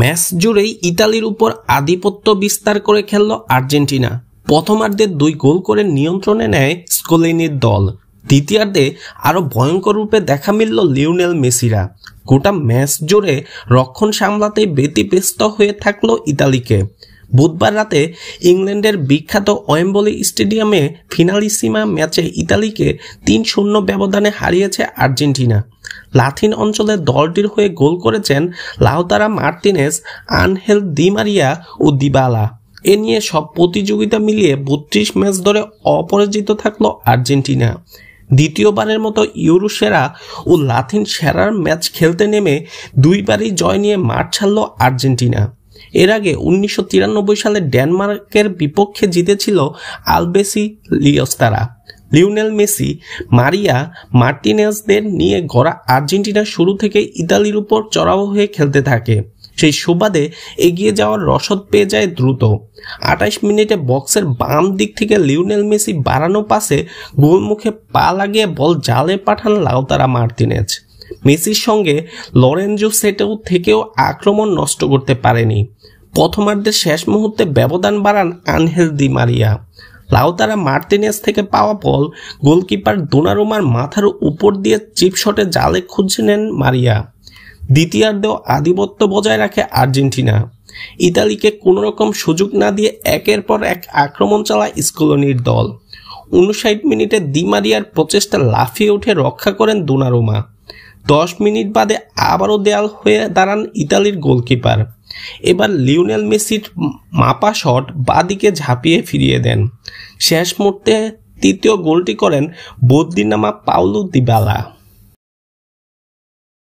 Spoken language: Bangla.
ম্যাচ জুড়েই ইতালির উপর আধিপত্য বিস্তার করে খেলল আর্জেন্টিনা প্রথমার্ধে দুই গোল করে নিয়ন্ত্রণে নেয় স্কোলেনির দল দ্বিতীয়ার্ধে আরও ভয়ঙ্কর রূপে দেখা মিলল লিওনেল মেসিরা গোটা ম্যাচ জুড়ে রক্ষণ সামলাতে ব্যতিব্যস্ত হয়ে থাকলো ইতালিকে বুধবার রাতে ইংল্যান্ডের বিখ্যাত ওয়েম্বলি স্টেডিয়ামে ফিনালিসিমা ম্যাচে ইতালিকে তিন শূন্য ব্যবধানে হারিয়েছে আর্জেন্টিনা লাথিন অঞ্চলে দলটির হয়ে গোল করেছেন লাউতারা মার্টিনেস আনহেল দিমারিয়া ও দিবালা এ নিয়ে সব প্রতিযোগিতা মিলিয়ে বত্রিশ ম্যাচ ধরে অপরাজিত থাকলো আর্জেন্টিনা দ্বিতীয়বারের মতো ইউরো সেরা ও লাথিন সেরার ম্যাচ খেলতে নেমে দুইবারই জয় নিয়ে মাঠ ছাড়ল আর্জেন্টিনা এর আগে উনিশশো সালে ডেনমার্কের বিপক্ষে জিতেছিল আলবেসি লিওস্তারা লিওনেল মেসি মারিয়া মার্টিনেসদের নিয়ে গড়া আর্জেন্টিনা শুরু থেকে ইতালির উপর চড়াও হয়ে খেলতে থাকে সেই সুবাদে এগিয়ে যাওয়ার রসদ পেয়ে যায় দ্রুত আঠাশ মিনিটে বক্সের বাম দিক থেকে লিওনেল মেসি বাড়ানো পাশে গোলমুখে পা লাগিয়ে বল জালে পাঠান লাউতারা মার্টিনেজ মেসির সঙ্গে লরেঞ্জো সেটেও থেকেও আক্রমণ নষ্ট করতে পারেনি প্রথমার্ধের শেষ মুহূর্তে ব্যবধান বাড়ান আনহেল দি মারিয়া লাউতারা মার্টিনেস থেকে পাওয়া বল গোলকিপার দোনারুমার মাথার উপর দিয়ে চিপশটে জালে খুঁজে নেন মারিয়া দ্বিতীয়ার্ধেও আধিপত্য বজায় রাখে আর্জেন্টিনা ইতালিকে কোনো রকম সুযোগ না দিয়ে একের পর এক আক্রমণ চালায় স্কুলনির দল উনষাট মিনিটে দিমারিয়ার প্রচেষ্টা লাফিয়ে উঠে রক্ষা করেন দোনারুমা দশ মিনিট বাদে আবারও দেয়াল হয়ে দাঁড়ান ইতালির গোলকিপার এবার লিওনেল মেসির মাপা শট বাদিকে ঝাঁপিয়ে ফিরিয়ে দেন শেষ মুহূর্তে তৃতীয় গোলটি করেন বদ্রিনামা পাউলু দিবালা